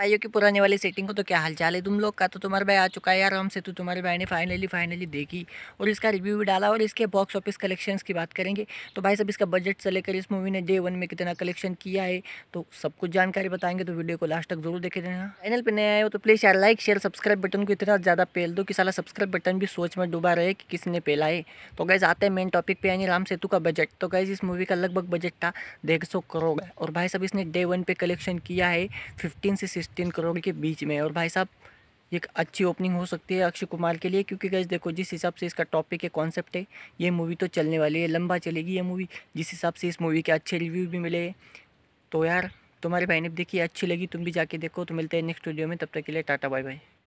भाइयों की पुराने वाली सेटिंग को तो क्या हालचाल है तुम लोग का तो तुम्हारे भाई आ चुका है यार हमसे तो तुम्हारे भाई ने फाइनली फाइनली देखी और इसका रिव्यू भी डाला और इसके बॉक्स ऑफिस कलेक्शन की बात करेंगे तो भाई सब इसका बजट से लेकर इस मूवी ने डे वन में कितना कलेक्शन किया है तो सब कुछ जानकारी बताएंगे तो वीडियो को लास्ट तक जरूर देखे देना चैनल पर नया आए हो तो प्लीज़ यार लाइक शेयर सब्सक्राइब बटन को इतना ज़्यादा पेल दो कि सारा सब्सक्राइब बटन भी सोच में डूबा रहे कि किसने पेला है तो गैज़ आते हैं मेन टॉपिक पे यानी राम सेतु का बजट तो गैज़ इस मूवी का लगभग बजट था डेढ़ सौ करोड़ और भाई सब इसने डे वन पे कलेक्शन किया है फिफ्टीन से तीन करोड़ के बीच में और भाई साहब एक अच्छी ओपनिंग हो सकती है अक्षय कुमार के लिए क्योंकि गैस देखो जिस हिसाब से इसका टॉपिक है कॉन्सेप्ट है ये मूवी तो चलने वाली है लंबा चलेगी ये मूवी जिस हिसाब से इस मूवी के अच्छे रिव्यू भी मिले तो यार तुम्हारे भाई ने भी देखी अच्छी लगी तुम भी जाके देखो तो मिलते हैं नेक्स्ट वीडियो में तब तक के लिए टाटा बाय बाय